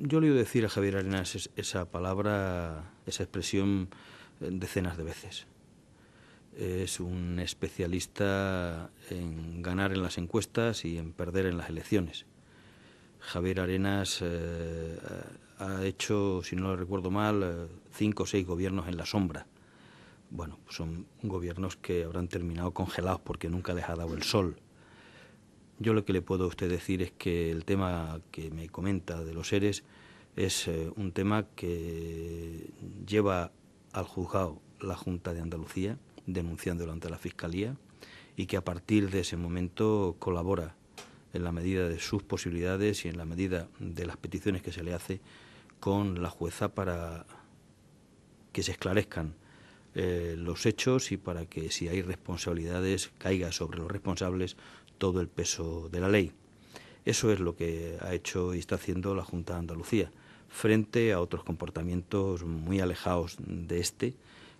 Yo le he decir a Javier Arenas esa palabra, esa expresión eh, decenas de veces. Es un especialista en ganar en las encuestas y en perder en las elecciones. Javier Arenas eh, ha hecho, si no lo recuerdo mal, eh, cinco o seis gobiernos en la sombra. Bueno, son gobiernos que habrán terminado congelados porque nunca les ha dado el sol. Yo lo que le puedo a usted decir es que el tema que me comenta de los seres es eh, un tema que lleva al juzgado la Junta de Andalucía, denunciándolo ante la Fiscalía, y que a partir de ese momento colabora en la medida de sus posibilidades y en la medida de las peticiones que se le hace con la jueza para que se esclarezcan eh, los hechos y para que si hay responsabilidades caiga sobre los responsables todo el peso de la ley. Eso es lo que ha hecho y está haciendo la Junta de Andalucía, frente a otros comportamientos muy alejados de este,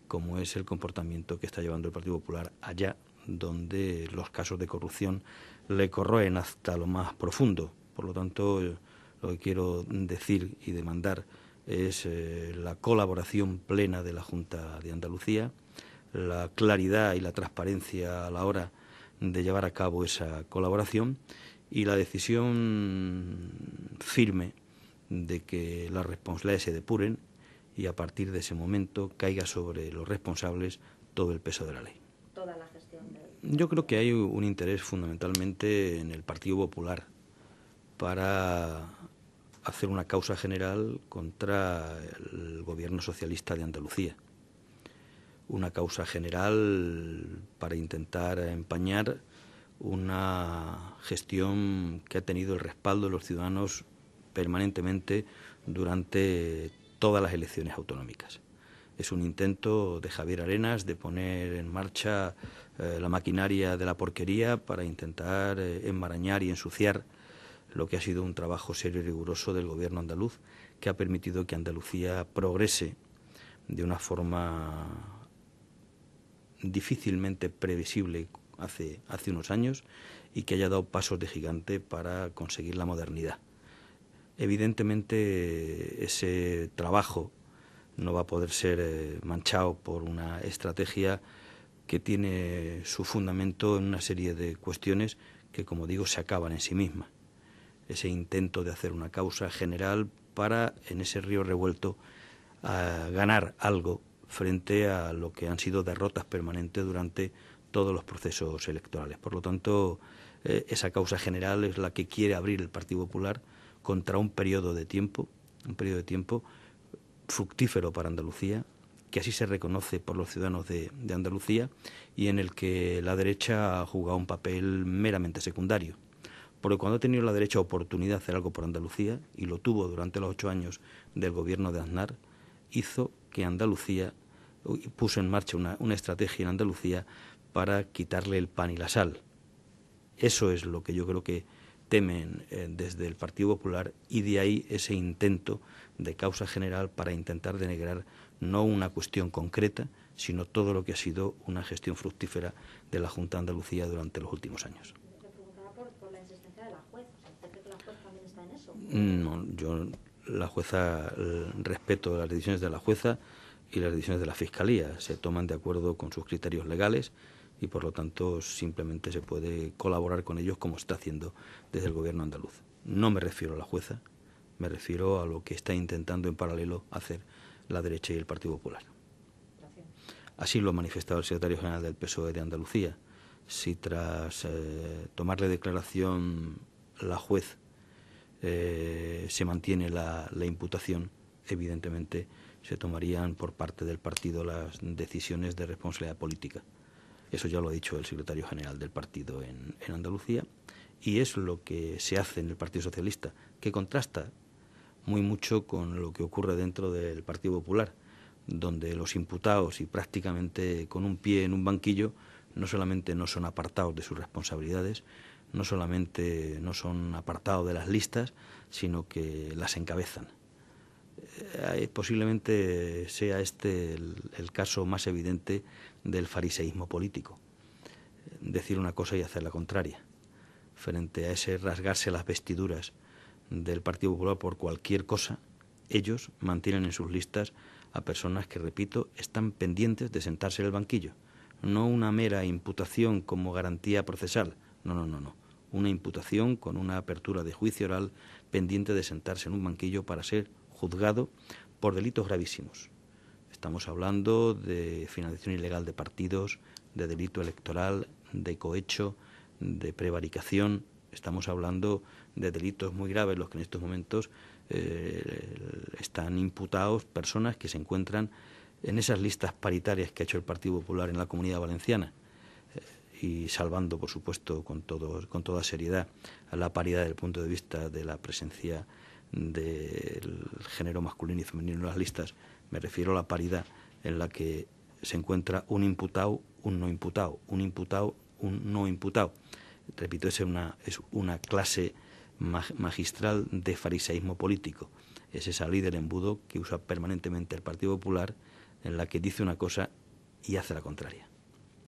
como es el comportamiento que está llevando el Partido Popular allá, donde los casos de corrupción le corroen hasta lo más profundo. Por lo tanto, lo que quiero decir y demandar es eh, la colaboración plena de la Junta de Andalucía, la claridad y la transparencia a la hora de llevar a cabo esa colaboración y la decisión firme de que las responsabilidades se depuren y a partir de ese momento caiga sobre los responsables todo el peso de la ley. Yo creo que hay un interés fundamentalmente en el Partido Popular para hacer una causa general contra el gobierno socialista de Andalucía una causa general para intentar empañar una gestión que ha tenido el respaldo de los ciudadanos permanentemente durante todas las elecciones autonómicas. Es un intento de Javier Arenas de poner en marcha eh, la maquinaria de la porquería para intentar eh, enmarañar y ensuciar lo que ha sido un trabajo serio y riguroso del gobierno andaluz que ha permitido que Andalucía progrese de una forma difícilmente previsible hace, hace unos años y que haya dado pasos de gigante para conseguir la modernidad. Evidentemente ese trabajo no va a poder ser eh, manchado por una estrategia que tiene su fundamento en una serie de cuestiones que, como digo, se acaban en sí mismas. Ese intento de hacer una causa general para, en ese río revuelto, ganar algo frente a lo que han sido derrotas permanentes durante todos los procesos electorales. Por lo tanto, eh, esa causa general es la que quiere abrir el Partido Popular contra un periodo de tiempo, un periodo de tiempo fructífero para Andalucía, que así se reconoce por los ciudadanos de, de Andalucía y en el que la derecha ha jugado un papel meramente secundario. Porque cuando ha tenido la derecha oportunidad de hacer algo por Andalucía, y lo tuvo durante los ocho años del gobierno de Aznar, hizo que Andalucía puso en marcha una, estrategia en Andalucía para quitarle el pan y la sal. Eso es lo que yo creo que temen eh, desde el Partido Popular y de ahí ese intento de causa general para intentar denegrar no una cuestión concreta, sino todo lo que ha sido una gestión fructífera de la Junta de Andalucía durante los últimos años. No, yo la jueza, respeto las decisiones de la jueza y las decisiones de la fiscalía. Se toman de acuerdo con sus criterios legales y por lo tanto simplemente se puede colaborar con ellos como está haciendo desde el gobierno andaluz. No me refiero a la jueza, me refiero a lo que está intentando en paralelo hacer la derecha y el Partido Popular. Así lo ha manifestado el secretario general del PSOE de Andalucía. Si tras eh, tomarle declaración la juez eh, se mantiene la, imputación, evidentemente se tomarían por parte del partido las decisiones de responsabilidad política. Eso ya lo ha dicho el secretario general del partido en, en Andalucía y es lo que se hace en el Partido Socialista, que contrasta muy mucho con lo que ocurre dentro del Partido Popular, donde los imputados y prácticamente con un pie en un banquillo no solamente no son apartados de sus responsabilidades, no solamente no son apartados de las listas, sino que las encabezan. Eh, eh, posiblemente sea este el, caso más evidente del fariseísmo político. Decir una cosa y hacer la contraria. Frente a ese rasgarse las vestiduras del Partido Popular por cualquier cosa, ellos mantienen en sus listas a personas que, repito, están pendientes de sentarse en el banquillo. No una mera imputación como garantía procesal, no, no, no, no. Una imputación con una apertura de juicio oral pendiente de sentarse en un banquillo para ser juzgado por delitos gravísimos. Estamos hablando de financiación ilegal de partidos, de delito electoral, de cohecho, de prevaricación. Estamos hablando de delitos muy graves, los que en estos momentos eh, están imputados personas que se encuentran en esas listas paritarias que ha hecho el Partido Popular en la Comunidad Valenciana y salvando, por supuesto, con, todo, con toda seriedad la paridad del punto de vista de la presencia del género masculino y femenino en las listas, me refiero a la paridad en la que se encuentra un imputado, un no imputado, un imputado, un no imputado. Repito, es una, es una clase magistral de fariseísmo político. Es esa líder embudo que usa permanentemente el Partido Popular en la que dice una cosa y hace la contraria.